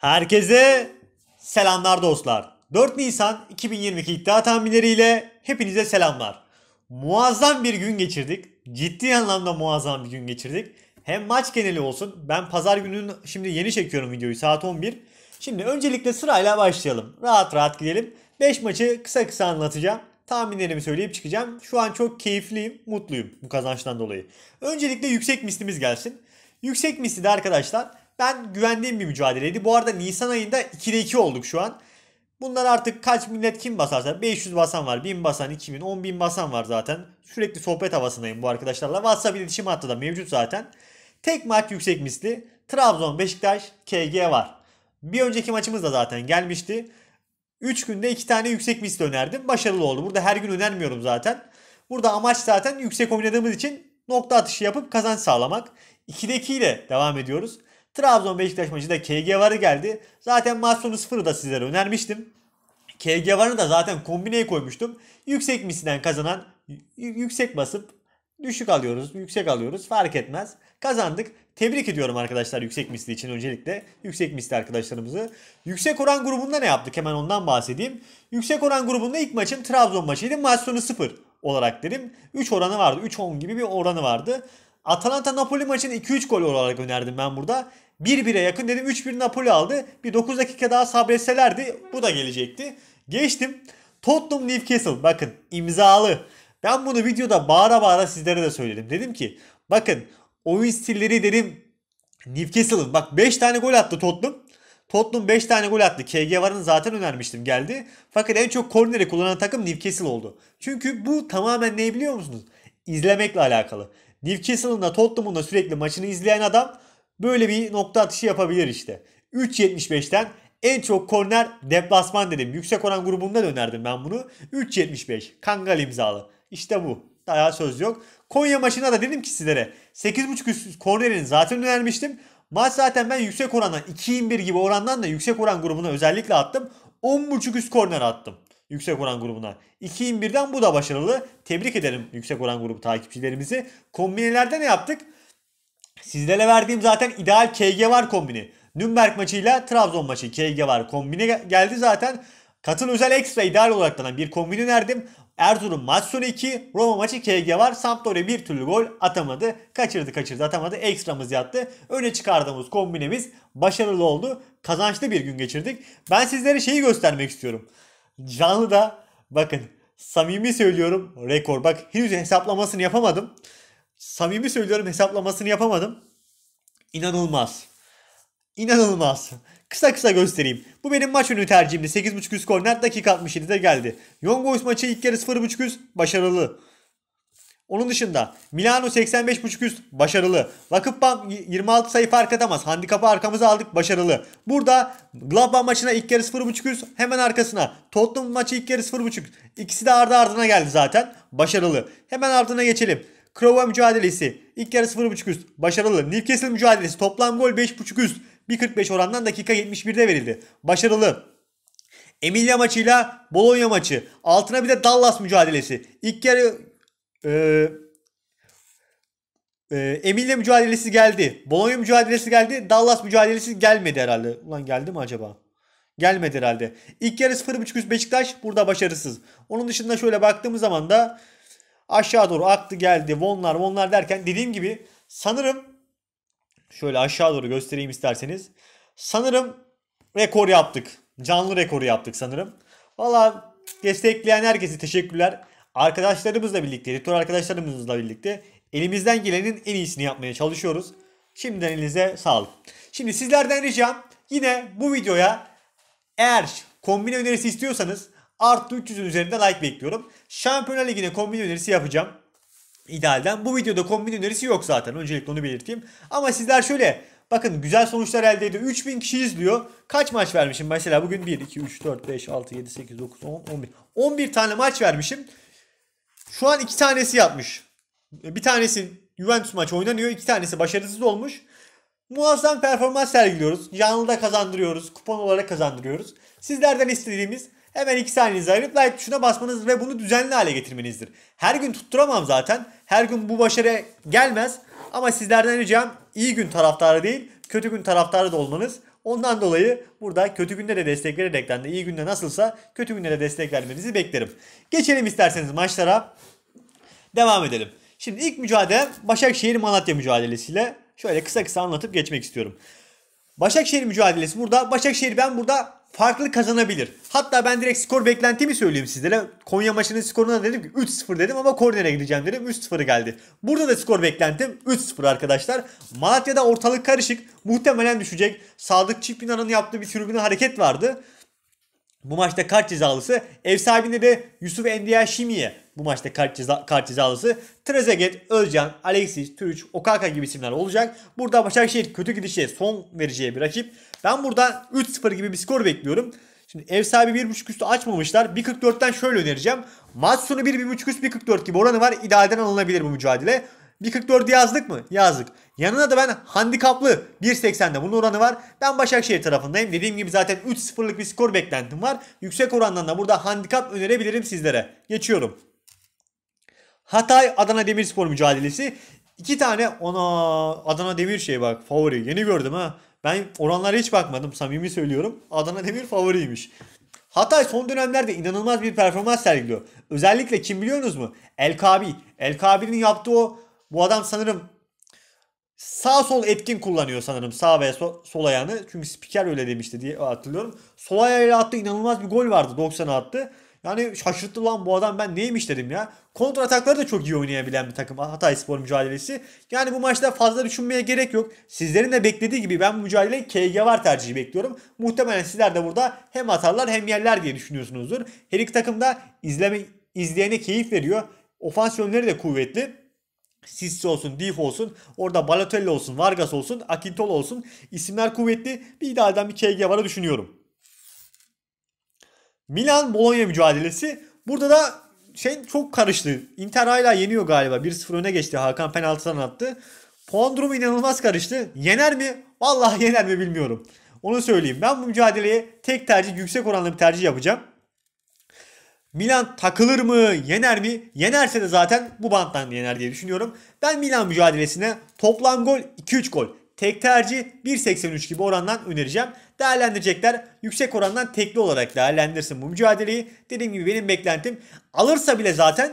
Herkese selamlar dostlar. 4 Nisan 2022 iddia tahminleriyle hepinize selamlar. Muazzam bir gün geçirdik. Ciddi anlamda muazzam bir gün geçirdik. Hem maç geneli olsun. Ben pazar gününün şimdi yeni çekiyorum videoyu saat 11. Şimdi öncelikle sırayla başlayalım. Rahat rahat gidelim. 5 maçı kısa kısa anlatacağım. Tahminlerimi söyleyip çıkacağım. Şu an çok keyifliyim, mutluyum bu kazançtan dolayı. Öncelikle yüksek mislimiz gelsin. Yüksek misli de arkadaşlar ben güvendiğim bir mücadeleydi. Bu arada Nisan ayında 2'de 2 olduk şu an. Bunlar artık kaç millet kim basarsa 500 basan var, 1000 basan, 2000, 10 bin basan var zaten. Sürekli sohbet havasındayım bu arkadaşlarla. WhatsApp iletişim hattı da mevcut zaten. Tek maç yüksek misli. Trabzon, Beşiktaş, KG var. Bir önceki maçımız da zaten gelmişti. 3 günde 2 tane yüksek misli önerdim. Başarılı oldu. Burada her gün önermiyorum zaten. Burada amaç zaten yüksek oynadığımız için nokta atışı yapıp kazanç sağlamak. 2'de 2 ile devam ediyoruz. Trabzon Beşiktaş maçında KG varı geldi. Zaten maç sonu sıfırı da sizlere önermiştim. KG varı da zaten kombineye koymuştum. Yüksek misinden kazanan yüksek basıp düşük alıyoruz, yüksek alıyoruz fark etmez. Kazandık. Tebrik ediyorum arkadaşlar yüksek misli için öncelikle. Yüksek misli arkadaşlarımızı. Yüksek oran grubunda ne yaptık? Hemen ondan bahsedeyim. Yüksek oran grubunda ilk maçım Trabzon maçıydı. Maç sonu 0 olarak dedim. 3 oranı vardı. 3-10 gibi bir oranı vardı. Atalanta Napoli maçını 2-3 gol olarak önerdim ben burada. 1-1'e yakın dedim 3-1 Napoli aldı. Bir 9 dakika daha sabretselerdi bu da gelecekti. Geçtim. Tottenham Newcastle bakın imzalı. Ben bunu videoda bağıra bağıra sizlere de söyledim. Dedim ki bakın oyun stilleri dedim Newcastle'ın bak 5 tane gol attı Tottenham. Tottenham 5 tane gol attı. KG varını zaten önermiştim geldi. Fakat en çok korneri kullanan takım Newcastle oldu. Çünkü bu tamamen ne biliyor musunuz? İzlemekle alakalı. Newcastle'ın da Tottenham'ın da sürekli maçını izleyen adam böyle bir nokta atışı yapabilir işte. 3.75'ten en çok korner deplasman dedim. Yüksek oran grubunda dönerdim ben bunu. 3.75 Kangal imzalı. İşte bu. Daha söz yok. Konya maçına da dedim ki sizlere 8.5 üst kornerini zaten önermiştim. Maç zaten ben yüksek oranla 2-1 gibi orandan da yüksek oran grubuna özellikle attım. 10.5 üst korner attım yüksek oran grubuna. 2'in birden bu da başarılı. Tebrik ederim yüksek oran grubu takipçilerimizi. Kombinelerde ne yaptık? Sizlere verdiğim zaten ideal KG var kombini. Nürnberg maçıyla Trabzon maçı KG var kombini geldi zaten. Katıl özel ekstra ideal olarak da bir kombini verdim. Erzurum maç sonu 2, Roma maçı KG var. Sampdoria bir türlü gol atamadı. Kaçırdı kaçırdı atamadı. Ekstramız yattı. Öne çıkardığımız kombinemiz başarılı oldu. Kazançlı bir gün geçirdik. Ben sizlere şeyi göstermek istiyorum. Canlı da bakın samimi söylüyorum rekor. Bak henüz hesaplamasını yapamadım. Samimi söylüyorum hesaplamasını yapamadım. İnanılmaz. İnanılmaz. Kısa kısa göstereyim. Bu benim maç önü tercihimdi. 8.5 üst korner dakika 67'de geldi. Young Boys maçı ilk yarı 0.5 üst başarılı. Onun dışında Milano 85.5 üst başarılı. Vakıfbank 26 sayı fark atamaz. Handikapı arkamıza aldık başarılı. Burada Gladbach maçına ilk yarı 0.5 üst hemen arkasına. Tottenham maçı ilk yarı 0.5 İkisi de ardı ardına geldi zaten. Başarılı. Hemen ardına geçelim. Crowell mücadelesi ilk yarı 0.5 üst başarılı. Newcastle mücadelesi toplam gol 5.5 üst 1.45 orandan dakika 71'de verildi. Başarılı. Emilia maçıyla Bologna maçı. Altına bir de Dallas mücadelesi. İlk yarı ee, e, e, mücadelesi geldi. Bologna mücadelesi geldi. Dallas mücadelesi gelmedi herhalde. Ulan geldi mi acaba? Gelmedi herhalde. İlk yarı 0.5 üst Beşiktaş burada başarısız. Onun dışında şöyle baktığımız zaman da aşağı doğru aktı geldi. Vonlar vonlar derken dediğim gibi sanırım şöyle aşağı doğru göstereyim isterseniz. Sanırım rekor yaptık. Canlı rekoru yaptık sanırım. Valla destekleyen herkese teşekkürler. Arkadaşlarımızla birlikte, editör arkadaşlarımızla birlikte elimizden gelenin en iyisini yapmaya çalışıyoruz. Şimdiden elinize sağlık. Şimdi sizlerden ricam yine bu videoya eğer kombine önerisi istiyorsanız artı 300'ün üzerinde like bekliyorum. Şampiyonlar Ligi'ne kombine önerisi yapacağım. İdealden. Bu videoda kombine önerisi yok zaten. Öncelikle onu belirteyim. Ama sizler şöyle bakın güzel sonuçlar elde ediyor. 3000 kişi izliyor. Kaç maç vermişim? Mesela bugün 1, 2, 3, 4, 5, 6, 7, 8, 9, 10, 11. 11 tane maç vermişim. Şu an iki tanesi yapmış. E, bir tanesi Juventus maçı oynanıyor. iki tanesi başarısız olmuş. Muazzam performans sergiliyoruz. Canlıda kazandırıyoruz. Kupon olarak kazandırıyoruz. Sizlerden istediğimiz hemen iki saniyenizi ayırıp like tuşuna basmanız ve bunu düzenli hale getirmenizdir. Her gün tutturamam zaten. Her gün bu başarı gelmez. Ama sizlerden ricam iyi gün taraftarı değil, kötü gün taraftarı da olmanız. Ondan dolayı burada kötü günde de destek vererekten de iyi günde nasılsa kötü günde de destek vermenizi beklerim. Geçelim isterseniz maçlara. Devam edelim. Şimdi ilk mücadele Başakşehir Malatya mücadelesiyle şöyle kısa kısa anlatıp geçmek istiyorum. Başakşehir mücadelesi burada. Başakşehir ben burada farklı kazanabilir. Hatta ben direkt skor beklentimi söyleyeyim sizlere. Konya maçının skoruna dedim ki 3-0 dedim ama kornere gideceğim dedim. 3-0 geldi. Burada da skor beklentim 3-0 arkadaşlar. Malatya'da ortalık karışık. Muhtemelen düşecek. Sadık Çipinar'ın yaptığı bir sürgünü hareket vardı bu maçta kart cezalısı. Ev sahibinde de Yusuf Endiya Şimiye bu maçta kart, ceza, kart cezalısı. Trezeguet, Özcan, Alexis, Türüç, Okaka gibi isimler olacak. Burada Başakşehir kötü gidişe son vereceği bir rakip. Ben burada 3-0 gibi bir skor bekliyorum. Şimdi ev sahibi 1.5 üstü açmamışlar. 1.44'ten şöyle önereceğim. Maç sonu 1.5 üst 1.44 gibi oranı var. İdealden alınabilir bu mücadele. 1.44 yazdık mı? Yazdık. Yanına da ben handikaplı 1.80'de bunun oranı var. Ben Başakşehir tarafındayım. Dediğim gibi zaten 3-0'lık bir skor beklentim var. Yüksek orandan da burada handikap önerebilirim sizlere. Geçiyorum. Hatay Adana Demirspor mücadelesi. İki tane ona Adana Demir şey bak favori. Yeni gördüm ha. Ben oranlara hiç bakmadım samimi söylüyorum. Adana Demir favoriymiş. Hatay son dönemlerde inanılmaz bir performans sergiliyor. Özellikle kim biliyorsunuz mu? El Kabi. El Kabi'nin yaptığı o bu adam sanırım sağ sol etkin kullanıyor sanırım sağ ve so, sol ayağını. Çünkü spiker öyle demişti diye hatırlıyorum. Sol ayağıyla attı inanılmaz bir gol vardı 90'a attı. Yani şaşırttı lan bu adam ben neymiş dedim ya. Kontra atakları da çok iyi oynayabilen bir takım Hatay Spor mücadelesi. Yani bu maçta fazla düşünmeye gerek yok. Sizlerin de beklediği gibi ben bu mücadeleyi KG var tercihi bekliyorum. Muhtemelen sizler de burada hem atarlar hem yerler diye düşünüyorsunuzdur. Her iki takım da izleme, izleyene keyif veriyor. Ofans yönleri de kuvvetli. Sissi olsun, Dif olsun, orada Balotelli olsun, Vargas olsun, Akintol olsun. İsimler kuvvetli. Bir idealden bir KG vara düşünüyorum. Milan-Bologna mücadelesi. Burada da şey çok karıştı. Inter hala yeniyor galiba. 1-0 öne geçti. Hakan penaltıdan attı. Puan durumu inanılmaz karıştı. Yener mi? Vallahi yener mi bilmiyorum. Onu söyleyeyim. Ben bu mücadeleye tek tercih yüksek oranlı bir tercih yapacağım. Milan takılır mı? Yener mi? Yenerse de zaten bu banttan yener diye düşünüyorum. Ben Milan mücadelesine toplam gol 2-3 gol. Tek tercih 1.83 gibi orandan önereceğim. Değerlendirecekler yüksek orandan tekli olarak değerlendirsin bu mücadeleyi. Dediğim gibi benim beklentim alırsa bile zaten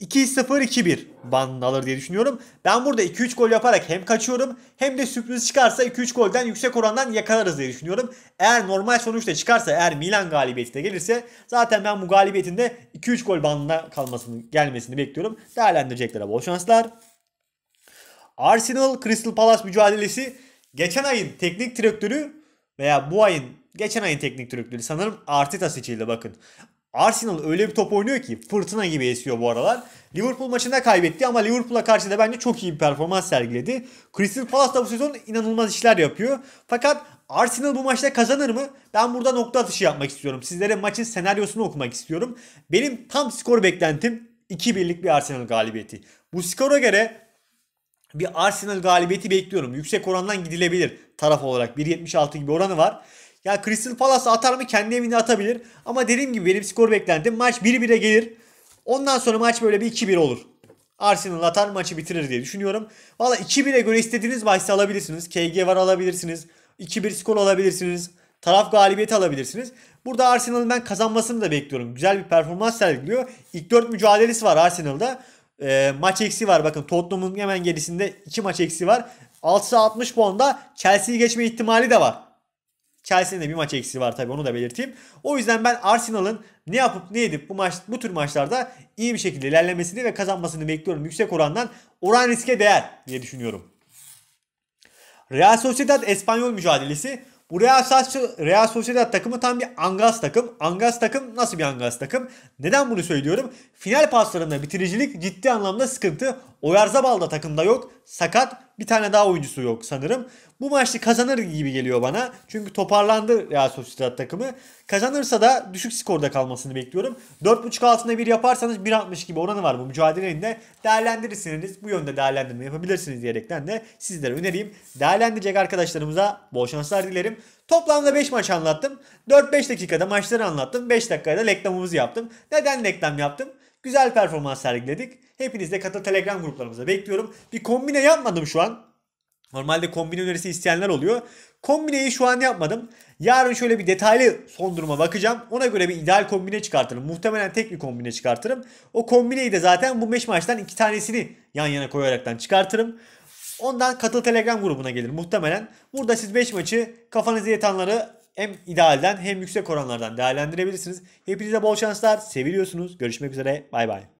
2-0-2-1 bandını alır diye düşünüyorum. Ben burada 2-3 gol yaparak hem kaçıyorum hem de sürpriz çıkarsa 2-3 golden yüksek orandan yakalarız diye düşünüyorum. Eğer normal sonuçta çıkarsa eğer Milan galibiyetine gelirse zaten ben bu galibiyetin de 2-3 gol bandına kalmasını gelmesini bekliyorum. Değerlendireceklere bol şanslar. Arsenal Crystal Palace mücadelesi geçen ayın teknik direktörü veya bu ayın geçen ayın teknik direktörü sanırım Arteta seçildi bakın. Arsenal öyle bir top oynuyor ki fırtına gibi esiyor bu aralar. Liverpool maçında kaybetti ama Liverpool'a karşı da bence çok iyi bir performans sergiledi. Crystal Palace da bu sezon inanılmaz işler yapıyor. Fakat Arsenal bu maçta kazanır mı? Ben burada nokta atışı yapmak istiyorum. Sizlere maçın senaryosunu okumak istiyorum. Benim tam skor beklentim 2-1'lik bir Arsenal galibiyeti. Bu skora göre bir Arsenal galibiyeti bekliyorum. Yüksek orandan gidilebilir taraf olarak. 1.76 gibi oranı var. Ya Crystal Palace atar mı kendi evinde atabilir. Ama dediğim gibi benim skor beklentim maç 1-1'e gelir. Ondan sonra maç böyle bir 2-1 olur. Arsenal atar maçı bitirir diye düşünüyorum. Valla 2-1'e göre istediğiniz bahsi alabilirsiniz. KG var alabilirsiniz. 2-1 skor alabilirsiniz. Taraf galibiyeti alabilirsiniz. Burada Arsenal'ın ben kazanmasını da bekliyorum. Güzel bir performans sergiliyor. İlk 4 mücadelesi var Arsenal'da. E, maç eksi var bakın Tottenham'ın hemen gerisinde 2 maç eksi var. 6 60 puanda Chelsea'yi geçme ihtimali de var. Chelsea'nin de bir maç eksisi var tabii onu da belirteyim. O yüzden ben Arsenal'ın ne yapıp ne edip bu maç bu tür maçlarda iyi bir şekilde ilerlemesini ve kazanmasını bekliyorum yüksek orandan. Oran riske değer diye düşünüyorum. Real Sociedad Espanyol mücadelesi. Bu Real, Real Sociedad takımı tam bir angas takım. Angas takım nasıl bir angas takım? Neden bunu söylüyorum? Final paslarında bitiricilik ciddi anlamda sıkıntı. Oyarzabal da takımda yok. Sakat bir tane daha oyuncusu yok sanırım. Bu maçta kazanır gibi geliyor bana. Çünkü toparlandı Real Sociedad takımı. Kazanırsa da düşük skorda kalmasını bekliyorum. 4.5 altında bir yaparsanız 1.60 gibi oranı var bu mücadelenin de. Değerlendirirsiniz. Bu yönde değerlendirme yapabilirsiniz diyerekten de sizlere önereyim. Değerlendirecek arkadaşlarımıza bol şanslar dilerim. Toplamda 5 maç anlattım. 4-5 dakikada maçları anlattım. 5 dakikada reklamımızı yaptım. Neden reklam yaptım? Güzel performans sergiledik. Hepiniz de Kata Telegram gruplarımıza bekliyorum. Bir kombine yapmadım şu an. Normalde kombine önerisi isteyenler oluyor. Kombineyi şu an yapmadım. Yarın şöyle bir detaylı son duruma bakacağım. Ona göre bir ideal kombine çıkartırım. Muhtemelen tek bir kombine çıkartırım. O kombineyi de zaten bu 5 maçtan 2 tanesini yan yana koyaraktan çıkartırım. Ondan katıl Telegram grubuna gelir muhtemelen. Burada siz 5 maçı kafanıza yatanları hem idealden hem yüksek oranlardan değerlendirebilirsiniz. Hepinize bol şanslar. Seviliyorsunuz. Görüşmek üzere. Bay bay.